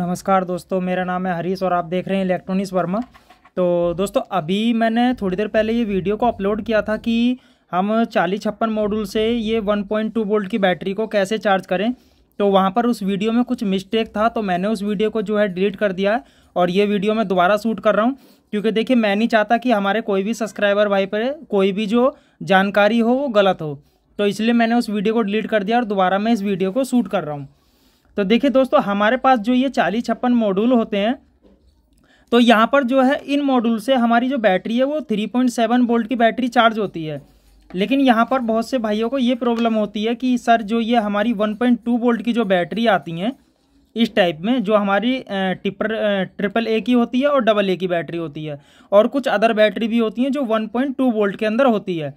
नमस्कार दोस्तों मेरा नाम है हरीश और आप देख रहे हैं इलेक्ट्रॉनिक्स वर्मा तो दोस्तों अभी मैंने थोड़ी देर पहले ये वीडियो को अपलोड किया था कि हम चालीस छप्पन मॉड्यूल से ये 1.2 वोल्ट की बैटरी को कैसे चार्ज करें तो वहाँ पर उस वीडियो में कुछ मिस्टेक था तो मैंने उस वीडियो को जो है डिलीट कर दिया है और ये वीडियो मैं दोबारा शूट कर रहा हूँ क्योंकि देखिए मैं नहीं चाहता कि हमारे कोई भी सब्सक्राइबर भाई पर कोई भी जो जानकारी हो वो गलत हो तो इसलिए मैंने उस वीडियो को डिलीट कर दिया और दोबारा मैं इस वीडियो को शूट कर रहा हूँ तो देखिए दोस्तों हमारे पास जो ये चालीस छप्पन मॉड्यूल होते हैं तो यहाँ पर जो है इन मॉड्यूल से हमारी जो बैटरी है वो थ्री पॉइंट सेवन वोल्ट की बैटरी चार्ज होती है लेकिन यहाँ पर बहुत से भाइयों को ये प्रॉब्लम होती है कि सर जो ये हमारी वन पॉइंट टू वोल्ट की जो बैटरी आती हैं इस टाइप में जो हमारी टिपर ट्रिपल ए की होती है और डबल ए की बैटरी होती है और कुछ अदर बैटरी भी होती हैं जो वन पॉइंट टू वोल्ट के अंदर होती है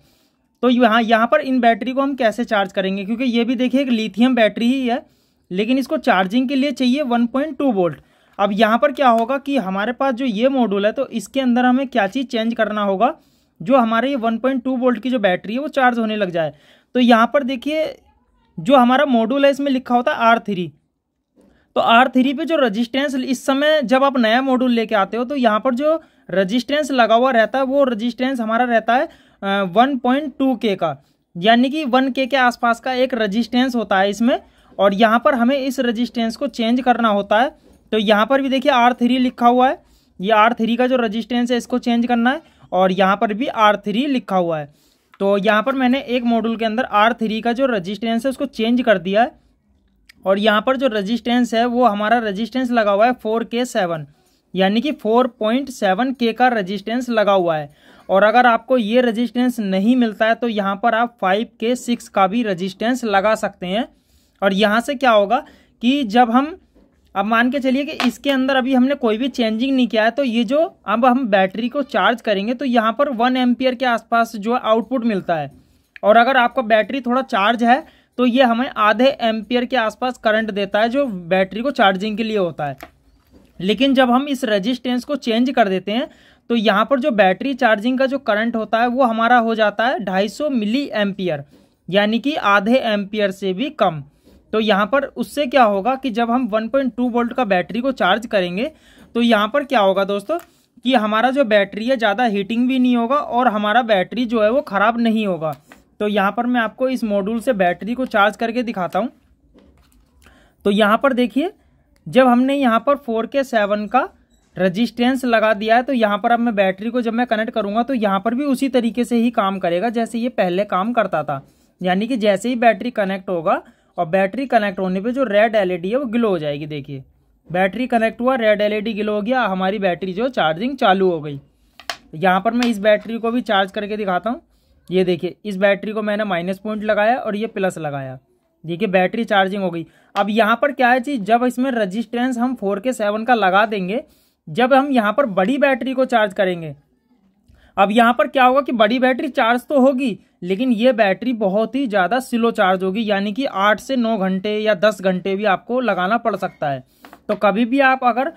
तो यहाँ यहाँ पर इन बैटरी को हम कैसे चार्ज करेंगे क्योंकि ये भी देखिए एक लिथियम बैटरी ही है लेकिन इसको चार्जिंग के लिए चाहिए 1.2 वोल्ट अब यहाँ पर क्या होगा कि हमारे पास जो ये मॉड्यूल है तो इसके अंदर हमें क्या चीज़ चेंज करना होगा जो हमारे ये 1.2 वोल्ट की जो बैटरी है वो चार्ज होने लग जाए तो यहाँ पर देखिए जो हमारा मॉड्यूल है इसमें लिखा होता है आर थ्री तो आर थ्री पे जो रजिस्टेंस इस समय जब आप नया मॉड्यूल लेके आते हो तो यहाँ पर जो रजिस्टेंस लगा हुआ रहता है वो रजिस्टेंस हमारा रहता है वन पॉइंट टू के का यानी कि वन के के आसपास का एक रजिस्टेंस होता है इसमें और यहाँ पर हमें इस रजिस्टेंस को चेंज करना होता है तो यहाँ पर भी देखिए आर थ्री लिखा हुआ है ये आर थ्री का जो रजिस्टेंस है इसको चेंज करना है और यहाँ पर भी आर थ्री लिखा हुआ है तो यहाँ पर मैंने एक मॉड्यूल के अंदर आर थ्री का जो रजिस्टेंस है उसको चेंज कर दिया है और यहाँ पर जो रजिस्टेंस है वो हमारा रजिस्टेंस लगा हुआ है फोर के सेवन यानी कि फोर पॉइंट सेवन के का रजिस्टेंस लगा हुआ है और अगर आपको ये रजिस्टेंस नहीं मिलता है तो यहाँ पर आप फाइव के सिक्स का भी रजिस्टेंस लगा सकते हैं और यहाँ से क्या होगा कि जब हम अब मान के चलिए कि इसके अंदर अभी हमने कोई भी चेंजिंग नहीं किया है तो ये जो अब हम बैटरी को चार्ज करेंगे तो यहाँ पर वन एम्पियर के आसपास जो आउटपुट मिलता है और अगर आपका बैटरी थोड़ा चार्ज है तो ये हमें आधे एम्पियर के आसपास करंट देता है जो बैटरी को चार्जिंग के लिए होता है लेकिन जब हम इस रेजिस्टेंस को चेंज कर देते हैं तो यहाँ पर जो बैटरी चार्जिंग का जो करंट होता है वो हमारा हो जाता है 250 मिली एम्पियर यानी कि आधे एम्पियर से भी कम तो यहाँ पर उससे क्या होगा कि जब हम 1.2 वोल्ट का बैटरी को चार्ज करेंगे तो यहाँ पर क्या होगा दोस्तों कि हमारा जो बैटरी है ज़्यादा हीटिंग भी नहीं होगा और हमारा बैटरी जो है वो ख़राब नहीं होगा तो यहाँ पर मैं आपको इस मॉड्यूल से बैटरी को चार्ज करके दिखाता हूँ तो यहाँ पर देखिए जब हमने यहाँ पर फोर के सेवन का रजिस्टेंस लगा दिया है तो यहाँ पर अब मैं बैटरी को जब मैं कनेक्ट करूँगा तो यहाँ पर भी उसी तरीके से ही काम करेगा जैसे ये पहले काम करता था यानी कि जैसे ही बैटरी कनेक्ट होगा और बैटरी कनेक्ट होने पे जो रेड एलईडी है वो ग्लो हो जाएगी देखिए बैटरी कनेक्ट हुआ रेड एलईडी ग्लो हो गया हमारी बैटरी जो चार्जिंग चालू हो गई यहाँ पर मैं इस बैटरी को भी चार्ज करके दिखाता हूँ ये देखिए इस बैटरी को मैंने माइनस पॉइंट लगाया और ये प्लस लगाया देखिए बैटरी चार्जिंग हो गई अब यहाँ पर क्या है चीज़ जब इसमें रजिस्टेंस हम फोर के सेवन का लगा देंगे जब हम यहाँ पर बड़ी बैटरी को चार्ज करेंगे अब यहाँ पर क्या होगा कि बड़ी बैटरी चार्ज तो होगी लेकिन ये बैटरी बहुत ही ज़्यादा स्लो चार्ज होगी यानी कि आठ से नौ घंटे या दस घंटे भी आपको लगाना पड़ सकता है तो कभी भी आप अगर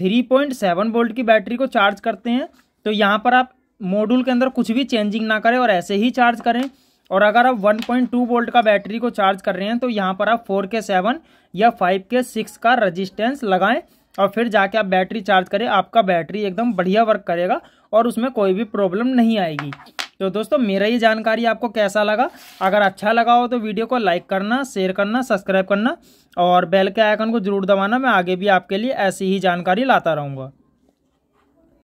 थ्री पॉइंट सेवन वोल्ट की बैटरी को चार्ज करते हैं तो यहाँ पर आप मॉड्यूल के अंदर कुछ भी चेंजिंग ना करें और ऐसे ही चार्ज करें और अगर आप 1.2 वोल्ट का बैटरी को चार्ज कर रहे हैं तो यहाँ पर आप के सेवन या के सिक्स का रजिस्टेंस लगाएं और फिर जाके आप बैटरी चार्ज करें आपका बैटरी एकदम बढ़िया वर्क करेगा और उसमें कोई भी प्रॉब्लम नहीं आएगी तो दोस्तों मेरा ये जानकारी आपको कैसा लगा अगर अच्छा लगा हो तो वीडियो को लाइक करना शेयर करना सब्सक्राइब करना और बेल के आइकन को जरूर दबाना मैं आगे भी आपके लिए ऐसी ही जानकारी लाता रहूँगा